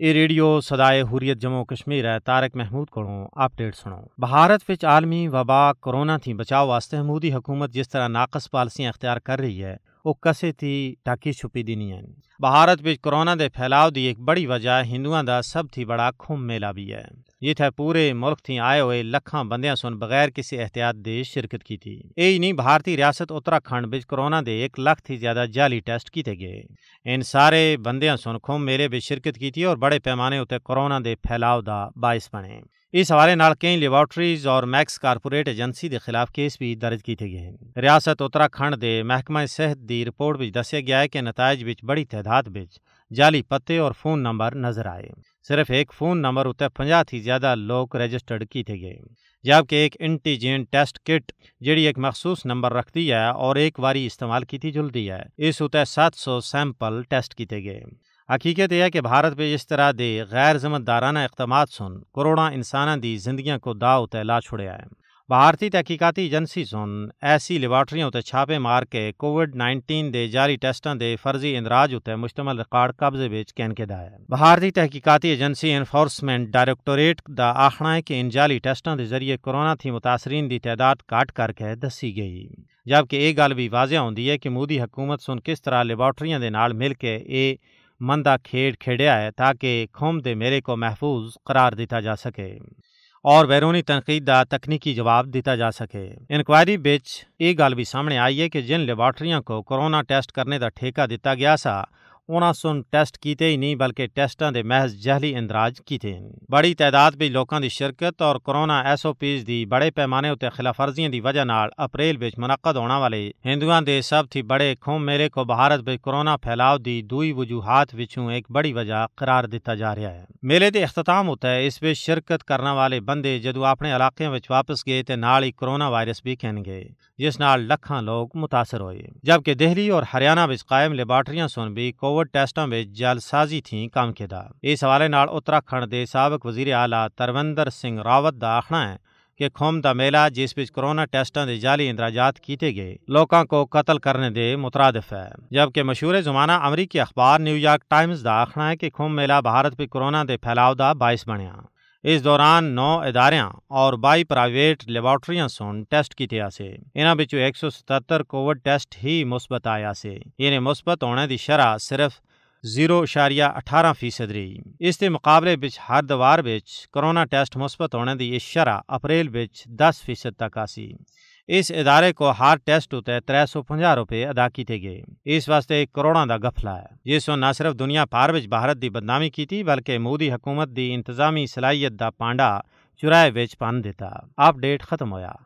ए radio सदाए हुरियत जम्मू कश्मीर है तारक महमूद को अपडेट सुनो भारत विच आलमी वबा कोरोना थी बचाव वास्ते मोदी हुकूमत जिस तरह नाकस पॉलिसियां अख्तियार कर रही है ਉਹ ਕਿਸੇ ਤੀ ਟਾਕੀ ਛੁਪੀ ਦੀ ਨਹੀਂ ਹੈ ਭਾਰਤ ਵਿੱਚ ਕੋਰੋਨਾ ਦੇ ਫੈਲਾਅ ਦੀ ਇੱਕ ਬੜੀ ਵਜ੍ਹਾ ਹਿੰਦੂਆਂ ਦਾ ਸਭ ਤੋਂ ਬੜਾ ਖੁੰਮ ਮੇਲਾ ਵੀ ਹੈ ਜਿੱਥੇ ਪੂਰੇ ਮੁਲਕ ਤੋਂ ਆਏ ਹੋਏ ਲੱਖਾਂ ਬੰਦਿਆਂ ਸੁਣ ਬਗੈਰ ਕਿਸੇ ਇhtiyat ਦੇ ਸ਼ਿਰਕਤ ਕੀਤੀ ਇਹ ਹੀ ਨਹੀਂ ਭਾਰਤੀ ਰਿਆਸਤ ਉਤਰਾਖੰਡ ਵਿੱਚ ਕੋਰੋਨਾ ਦੇ 1 ਲੱਖ ਤੋਂ ਜ਼ਿਆਦਾ ਜਾਲੀ ਟੈਸਟ ਕੀਤੇ ਗਏ ਇਨ ਸਾਰੇ ਬੰਦਿਆਂ ਸੁਣ ਖੁੰਮ ਮੇਲੇ ਵਿੱਚ ਸ਼ਿਰਕਤ ਕੀਤੀ ਔਰ ਬੜੇ ਪੈਮਾਨੇ ਉਤੇ ਕੋਰੋਨਾ ਦੇ ਫੈਲਾਅ ਦਾ ਬਾਇਸ ਬਣੇ ਇਸ ਹਵਾਲੇ ਨਾਲ ਕਈ ਲੈਬਾਰਟਰੀਜ਼ ਔਰ ਮੈਕਸ ਕਾਰਪੋਰੇਟ ਏਜੰਸੀ ਦੇ ਖਿਲਾਫ ਕੇਸ ਵੀ ਦਰਜ ਕੀਤੇ ਗਏ ਹਨ ਰਿਆਸਤ ਉੱਤਰਾਖੰਡ ਦੇ ਮਹਿਕਮਾ ਸਿਹਤ ਦੀ ਰਿਪੋਰਟ ਵਿੱਚ ਦੱਸਿਆ ਗਿਆ ਹੈ ਕਿ ਨਤਾਇਜ ਵਿੱਚ ਬੜੀ ਤਦਾਦ ਵਿੱਚ ਜਾਲੀ ਪਤੇ ਔਰ ਫੋਨ ਨੰਬਰ ਨਜ਼ਰ ਆਏ सिर्फ एक फ़ोन नंबर उत्ते पंजा थी ज़्यादा लोग रजिस्टर्ड किए गए जबकि एक एंटीजन टेस्ट किट जी एक मखसूस नंबर रखती है और एक बारी इस्तेमाल की थी जुलती है इस उत्ते सत्त सौ सैंपल टेस्ट किए गए हकीकत यह है कि भारत पे इस तरह दे गैर जिम्मेदाराना इकदाम सुन करोड़ों इंसाना दी जिंदगियां को दाव उते ला छुड़िया है भारती तहकीकती एजेंसी सुन ऐसी लेबार्टरियां उत्ते छापे मार के कोविड 19 ਦੇ ਜਾਰੀ ਟੈਸਟਾਂ ਦੇ ਫਰਜ਼ੀ ਇੰਦਰਾਜ ਉੱਤੇ ਮੁਸ਼ਤਮਲ ਰਿਕਾਰਡ ਕਬਜ਼ੇ ਵਿੱਚ ਕਹਿਣ ਕੇ ਦਾ ਹੈ ਭਾਰਤੀ ਤਹਿਕੀਕਾਤੀ ਏਜੰਸੀ ਐਨਫੋਰਸਮੈਂਟ ਡਾਇਰੈਕਟੋਰੇਟ ਦਾ ਆਖਣਾ ਹੈ ਕਿ ਇਨ ਜਾਲੀ ਟੈਸਟਾਂ ਦੇ ਜ਼ਰੀਏ ਕੋਰੋਨਾ ਥੀ ਮੁਤਾਸਰੀਨ ਦੀ ਤਾਦਾਦ ਘਟ ਕਰਕੇ ਦੱਸੀ ਗਈ ਜਦਕਿ ਇਹ ਗੱਲ ਵੀ ਵਾਜ਼ਿਆ ਹੁੰਦੀ ਹੈ ਕਿ ਮੋਦੀ ਹਕੂਮਤ ਸੁਣ ਕਿਸ ਤਰ੍ਹਾਂ ਲੈਬਾਰਟਰੀਆਂ ਦੇ ਨਾਲ ਮਿਲ ਕੇ ਇਹ मन का खेड खेड़िया है ताकि कौम के मेरे को महफूज करार दिता जा सके और बैरूनी तनकीद का तकनीकी जवाब दिता जा सके इनकुआरी बिच ये गल भी सामने आई है कि जिन लेबार्टरिया को कोरोना टेस्ट करने का ठेका दिता गया सा ਉਹਨਾਂ ਸੁਣ ਟੈਸਟ ਕੀਤੇ ਹੀ ਨਹੀਂ ਬਲਕਿ ਟੈਸਟਾਂ ਦੇ ਮਹਿਜ਼ ਜਹਲੀ ਇੰਦਰਾਜ ਕੀਤੇ ਹਨ ਬੜੀ ਤਾਦਾਦ ਵਿੱਚ ਲੋਕਾਂ ਦੀ ਸ਼ਿਰਕਤ ਔਰ ਕੋਰੋਨਾ ਐਸਓਪੀਜ਼ ਦੀ ਬੜੇ ਪੈਮਾਨੇ ਉਤੇ ਖਿਲਾਫਵਰਜ਼ੀਆਂ ਦੀ ਵਜ੍ਹਾ ਨਾਲ ਅਪ੍ਰੈਲ ਵਿੱਚ ਮਨਕਦ ਹੋਣ ਵਾਲੇ ਹਿੰਦੂਆਂ ਦੇ ਸਭ ਤੋਂ ਬੜੇ ਖੂਮ ਮੇਰੇ ਕੋ ਭਾਰਤ ਵਿੱਚ ਕੋਰੋਨਾ ਫੈਲਾਅ ਦੀ ਦੂਈ ਵਜੂਹਾਤ ਵਿੱਚੋਂ ਇੱਕ ਬੜੀ ਵਜ੍ਹਾ ਕਰਾਰ ਦਿੱਤਾ ਜਾ ਰਿਹਾ ਹੈ ਮੇਲੇ ਦੇ ਇਖਤਤਾਮ ਹੁੰਦਾ ਹੈ ਇਸ ਵਿੱਚ ਸ਼ਿਰਕਤ ਕਰਨ ਵਾਲੇ ਬੰਦੇ ਜਦੋਂ ਆਪਣੇ ਇਲਾਕਿਆਂ ਵਿੱਚ ਵਾਪਸ ਗਏ ਤੇ ਨਾਲ ਹੀ ਕੋਰੋਨਾ ਵਾਇਰਸ ਵੀ ਕਹਿਣ ਗਏ ਜਿਸ ਨਾਲ ਲੱਖਾਂ ਲੋਕ متاثر ਹੋਏ ਜਦਕਿ ਦਿੱਲੀ ਔਰ ਹਰਿਆਣਾ ਵਿੱਚ ਕਾਇਮ ਲੈਬਾਰਟਰੀਆਂ ਸੁਣ ਵੀ ਕੋਵਿਡ ਕੋਵਿਡ ਟੈਸਟਾਂ ਵਿੱਚ ਜਾਲਸਾਜ਼ੀ ਥੀ ਕੰਮ ਕਿਦਾ ਇਸ ਹਵਾਲੇ ਨਾਲ ਉੱਤਰਾਖੰਡ ਦੇ ਸਾਬਕ ਵਜ਼ੀਰ ਆਲਾ ਤਰਵਿੰਦਰ ਸਿੰਘ ਰਾਵਤ ਦਾ ਆਖਣਾ ਹੈ ਕਿ ਖੁਮ ਦਾ ਮੇਲਾ ਜਿਸ ਵਿੱਚ ਕੋਰੋਨਾ ਟੈਸਟਾਂ ਦੇ ਜਾਲੀ ਇੰਦਰਾਜਾਤ ਕੀਤੇ ਗਏ ਲੋਕਾਂ ਕੋ ਕਤਲ ਕਰਨ ਦੇ ਮੁਤਰਾਦਫ ਹੈ ਜਬਕਿ ਮਸ਼ਹੂਰ ਜ਼ਮਾਨਾ ਅਮਰੀਕੀ ਅਖਬਾਰ ਨਿਊਯਾਰਕ ਟਾਈਮਜ਼ ਦਾ ਆਖਣਾ ਹੈ ਕਿ ਖੁਮ ਮੇਲਾ ਭਾਰਤ ਵਿੱਚ ਕੋਰੋਨਾ ਦੇ ਫੈਲਾਅ ਦਾ ਬਾਇਸ ਬਣਿਆ इस दौरान नौ इदारियां और बाई प्राइवेट लेबॉरटरियां सुन टेस्ट किए आसे इन्हों एक सौ सतर कोविड टेस्ट ही मुस्बत आया से इन्हें मुस्बत होने की शरह सिर्फ जीरो इशारिया अठारह फीसद रही इस मुकाबले विच हर दवार कोरोना टेस्ट मुस्बत होने की इस शरह अप्रैल विच दस फीसद तक आसी इस इदारे को हर टेस्ट उत्ते त्रै सौ पंजा रुपए अदा किए गए इस वास्ते एक करोड़ों का गफला है जिस न सिर्फ दुनिया भर में भारत की बदनामी की बल्कि मोदी हुकूमत की इंतजामी सलाहियत का पांडा चुराए बच्चे पन दिता अपडेट खत्म होया